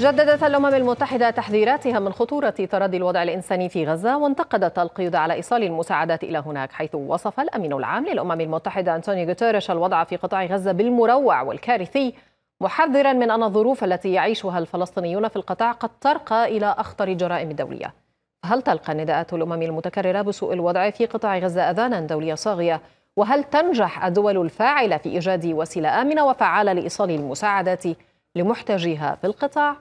جددت الأمم المتحدة تحذيراتها من خطورة تردي الوضع الإنساني في غزة وانتقدت القيود على إيصال المساعدات إلى هناك حيث وصف الأمين العام للأمم المتحدة أنتونيو غوتيريش الوضع في قطاع غزة بالمروع والكارثي محذرا من أن الظروف التي يعيشها الفلسطينيون في القطاع قد ترقى إلى أخطر الجرائم الدولية هل تلقى نداءات الأمم المتكررة بسوء الوضع في قطاع غزة أذانا دولية صاغية وهل تنجح الدول الفاعلة في إيجاد وسيلة آمنة وفعالة لإيصال المساعدات لمحتاجيها في القطاع؟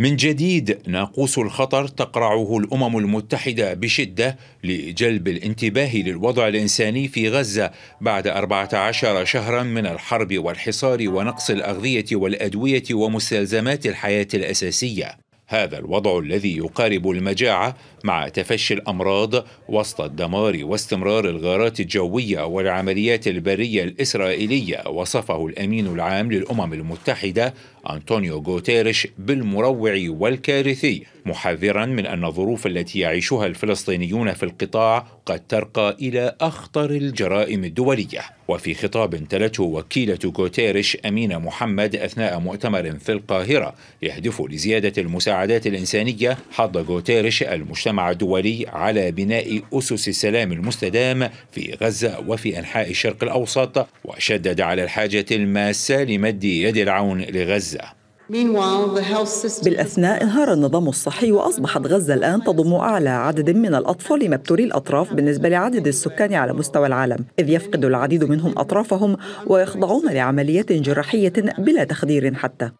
من جديد ناقوس الخطر تقرعه الامم المتحده بشده لجلب الانتباه للوضع الانساني في غزه بعد 14 شهرا من الحرب والحصار ونقص الاغذيه والادويه ومستلزمات الحياه الاساسيه. هذا الوضع الذي يقارب المجاعه مع تفشي الأمراض وسط الدمار واستمرار الغارات الجوية والعمليات البرية الإسرائيلية وصفه الأمين العام للأمم المتحدة أنطونيو غوتيريش بالمروع والكارثي محذرا من أن الظروف التي يعيشها الفلسطينيون في القطاع قد ترقى إلى أخطر الجرائم الدولية وفي خطاب تلته وكيلة غوتيريش أمينة محمد أثناء مؤتمر في القاهرة يهدف لزيادة المساعدات الإنسانية حض غوتيريش المجتمع مجتمع دولي على بناء أسس السلام المستدام في غزة وفي أنحاء الشرق الأوسط وشدد على الحاجة الماسة لمد يد العون لغزة بالأثناء انهار النظام الصحي وأصبحت غزة الآن تضم أعلى عدد من الأطفال مبتوري الأطراف بالنسبة لعدد السكان على مستوى العالم إذ يفقد العديد منهم أطرافهم ويخضعون لعمليات جراحية بلا تخدير حتى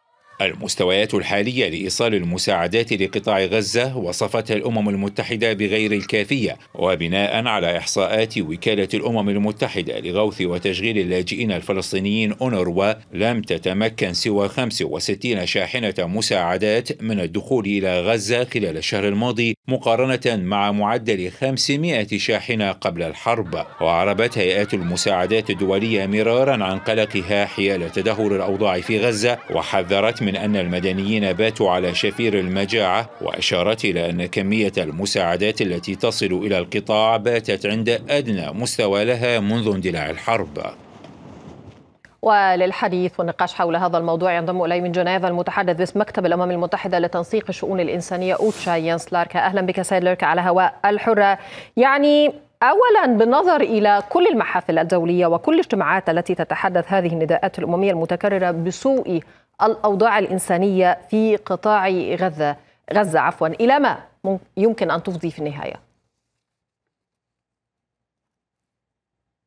المستويات الحالية لإيصال المساعدات لقطاع غزة وصفتها الأمم المتحدة بغير الكافية وبناء على إحصاءات وكالة الأمم المتحدة لغوث وتشغيل اللاجئين الفلسطينيين أونروا لم تتمكن سوى 65 شاحنة مساعدات من الدخول إلى غزة خلال الشهر الماضي مقارنة مع معدل 500 شاحنة قبل الحرب وأعربت هيئات المساعدات الدولية مرارا عن قلقها حيال تدهور الأوضاع في غزة وحذرت من أن المدنيين باتوا على شفير المجاعة وأشارت إلى أن كمية المساعدات التي تصل إلى القطاع باتت عند أدنى مستوى لها منذ اندلاع الحرب وللحديث والنقاش حول هذا الموضوع ينضم إلي من جنيف المتحدث باسم مكتب الأمم المتحدة لتنسيق الشؤون الإنسانية أوتشا يانس لاركا أهلا بك سيد لاركا على هواء الحرة يعني اولا بالنظر الى كل المحافل الدوليه وكل الاجتماعات التي تتحدث هذه النداءات الامميه المتكرره بسوء الاوضاع الانسانيه في قطاع غزه غزه عفوا الى ما يمكن ان تفضي في النهايه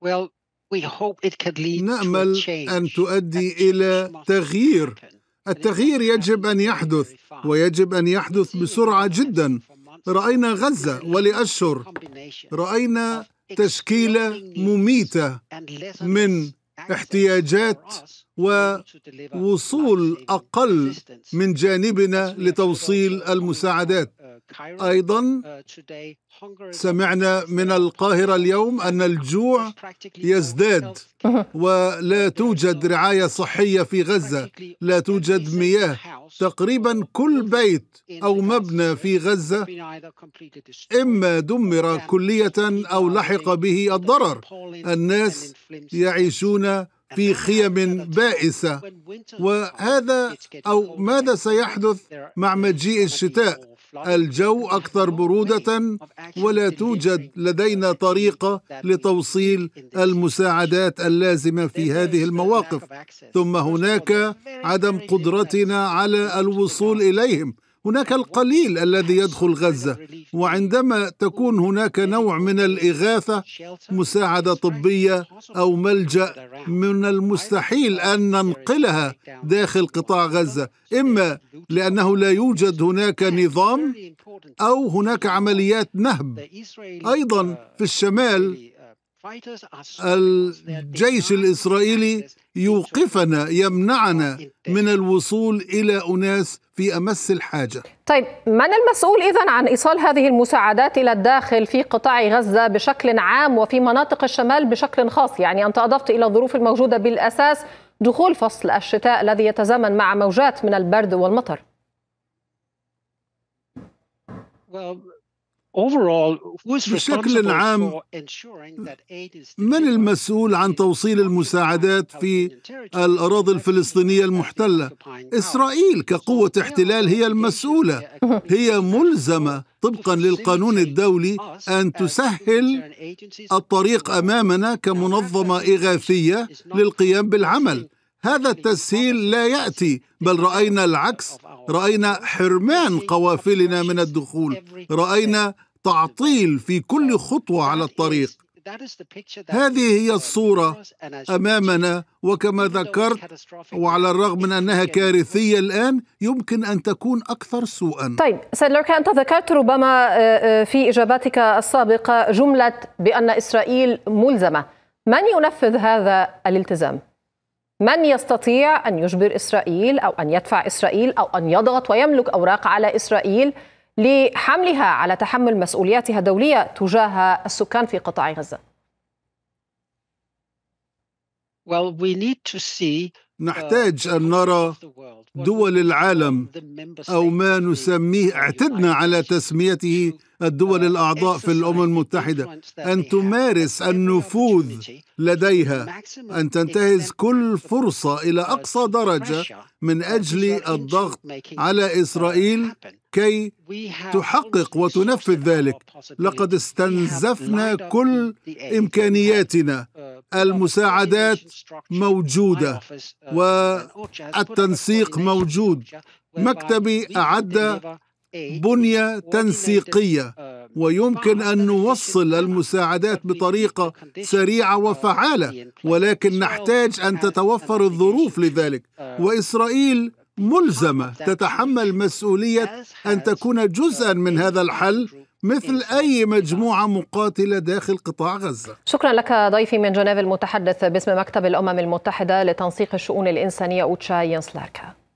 well نامل ان تؤدي الى تغيير التغيير يجب ان يحدث ويجب ان يحدث بسرعه جدا راينا غزه ولاشهر راينا تشكيله مميته من احتياجات ووصول اقل من جانبنا لتوصيل المساعدات ايضا uh, سمعنا من القاهره اليوم ان الجوع يزداد ولا توجد رعايه صحيه في غزه لا توجد مياه تقريبا كل بيت او مبنى في غزه اما دمر كليه او لحق به الضرر الناس يعيشون في خيم بائسه وهذا او ماذا سيحدث مع مجيء الشتاء الجو أكثر برودة ولا توجد لدينا طريقة لتوصيل المساعدات اللازمة في هذه المواقف ثم هناك عدم قدرتنا على الوصول إليهم هناك القليل الذي يدخل غزة وعندما تكون هناك نوع من الإغاثة مساعدة طبية أو ملجأ من المستحيل أن ننقلها داخل قطاع غزة إما لأنه لا يوجد هناك نظام أو هناك عمليات نهب أيضا في الشمال الجيش الإسرائيلي يوقفنا يمنعنا من الوصول إلى أناس في أمس الحاجة طيب من المسؤول إذا عن إيصال هذه المساعدات إلى الداخل في قطاع غزة بشكل عام وفي مناطق الشمال بشكل خاص يعني أنت أضفت إلى الظروف الموجودة بالأساس دخول فصل الشتاء الذي يتزامن مع موجات من البرد والمطر بشكل عام من المسؤول عن توصيل المساعدات في الأراضي الفلسطينية المحتلة؟ إسرائيل كقوة احتلال هي المسؤولة هي ملزمة طبقا للقانون الدولي أن تسهل الطريق أمامنا كمنظمة إغاثية للقيام بالعمل هذا التسهيل لا ياتي بل راينا العكس راينا حرمان قوافلنا من الدخول راينا تعطيل في كل خطوه على الطريق هذه هي الصوره امامنا وكما ذكرت وعلى الرغم من انها كارثيه الان يمكن ان تكون اكثر سوءا. طيب سيد لوركا انت ذكرت ربما آه، آه، في اجاباتك السابقه جمله بان اسرائيل ملزمه، من ينفذ هذا الالتزام؟ من يستطيع أن يجبر إسرائيل أو أن يدفع إسرائيل أو أن يضغط ويملك أوراق على إسرائيل لحملها على تحمل مسؤولياتها الدولية تجاه السكان في قطاع غزة Uh, نحتاج أن نرى دول العالم أو ما نسميه اعتدنا على تسميته الدول uh, الأعضاء في الأمم المتحدة أن تمارس النفوذ لديها أن تنتهز كل فرصة إلى أقصى درجة من أجل الضغط على uh, إسرائيل كي تحقق وتنفذ ذلك لقد استنزفنا كل إمكانياتنا المساعدات موجوده والتنسيق موجود مكتبي اعد بنيه تنسيقيه ويمكن ان نوصل المساعدات بطريقه سريعه وفعاله ولكن نحتاج ان تتوفر الظروف لذلك واسرائيل ملزمه تتحمل مسؤوليه ان تكون جزءا من هذا الحل مثل أي مجموعة مقاتلة داخل قطاع غزة شكرا لك ضيفي من جنيف المتحدث باسم مكتب الأمم المتحدة لتنسيق الشؤون الإنسانية أوتشا ينسلاركا